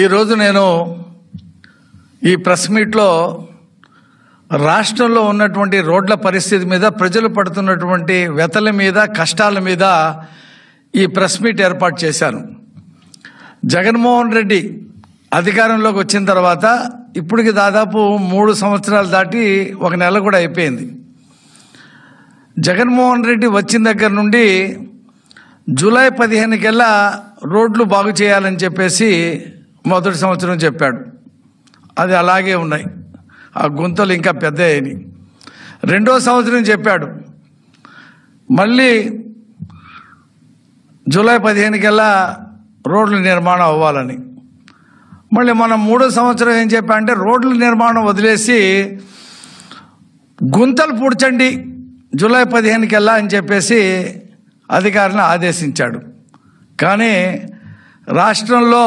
ఈరోజు నేను ఈ ప్రెస్ మీట్లో రాష్ట్రంలో ఉన్నటువంటి రోడ్ల పరిస్థితి మీద ప్రజలు పడుతున్నటువంటి వ్యతల మీద కష్టాల మీద ఈ ప్రెస్ మీట్ ఏర్పాటు చేశాను జగన్మోహన్ రెడ్డి అధికారంలోకి వచ్చిన తర్వాత ఇప్పటికి దాదాపు మూడు సంవత్సరాలు దాటి ఒక నెల కూడా అయిపోయింది జగన్మోహన్ రెడ్డి వచ్చిన దగ్గర నుండి జూలై పదిహేనుకెల్లా రోడ్లు బాగు చేయాలని చెప్పేసి మొదటి సంవత్సరం చెప్పాడు అది అలాగే ఉన్నాయి ఆ గుంతలు ఇంకా పెద్ద అయినాయి రెండో సంవత్సరం చెప్పాడు మళ్ళీ జూలై పదిహేనుకల్లా రోడ్లు నిర్మాణం అవ్వాలని మళ్ళీ మనం మూడో సంవత్సరం ఏం చెప్పా అంటే రోడ్ల నిర్మాణం వదిలేసి గుంతలు పూడ్చండి జూలై పదిహేనుకెల్లా అని చెప్పేసి అధికారిని ఆదేశించాడు కానీ రాష్ట్రంలో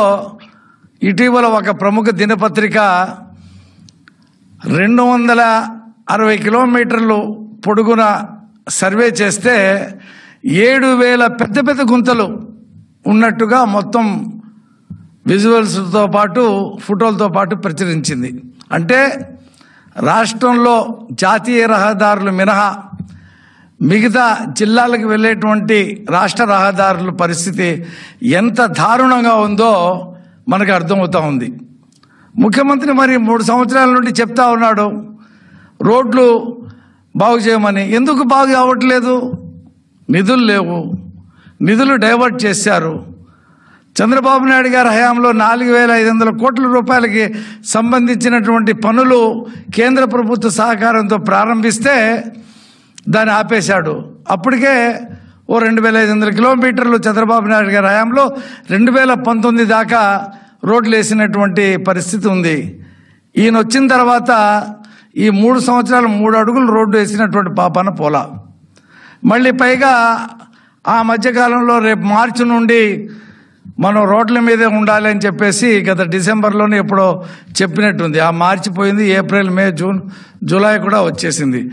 ఇటీవల ఒక ప్రముఖ దినపత్రిక రెండు వందల అరవై కిలోమీటర్లు పొడుగున సర్వే చేస్తే ఏడు వేల పెద్ద పెద్ద గుంతలు ఉన్నట్టుగా మొత్తం విజువల్స్తో పాటు ఫోటోలతో పాటు ప్రచురించింది అంటే రాష్ట్రంలో జాతీయ రహదారులు మినహా మిగతా జిల్లాలకు వెళ్ళేటువంటి రాష్ట్ర రహదారుల పరిస్థితి ఎంత దారుణంగా ఉందో మనకు అర్థమవుతా ఉంది ముఖ్యమంత్రి మరి మూడు సంవత్సరాల నుండి చెప్తా ఉన్నాడు రోడ్లు బాగు చేయమని ఎందుకు బాగు అవ్వట్లేదు నిధులు లేవు నిధులు డైవర్ట్ చేశారు చంద్రబాబు నాయుడు గారి హయాంలో నాలుగు వేల ఐదు వందల కోట్ల రూపాయలకి సంబంధించినటువంటి పనులు కేంద్ర ప్రభుత్వ సహకారంతో ప్రారంభిస్తే దాన్ని ఆపేశాడు అప్పటికే ఓ రెండు వేల ఐదు వందల కిలోమీటర్లు చంద్రబాబు నాయుడు గారి హయాంలో రెండు వేల పంతొమ్మిది దాకా రోడ్లు వేసినటువంటి పరిస్థితి ఉంది ఈయన వచ్చిన తర్వాత ఈ మూడు సంవత్సరాలు మూడు అడుగులు రోడ్డు వేసినటువంటి పాపాన పోలా మళ్ళీ పైగా ఆ మధ్యకాలంలో రేపు మార్చి నుండి మనం రోడ్ల మీదే ఉండాలి అని చెప్పేసి గత డిసెంబర్లోనే ఎప్పుడో చెప్పినట్టుంది ఆ మార్చిపోయింది ఏప్రిల్ మే జూన్ జూలై కూడా వచ్చేసింది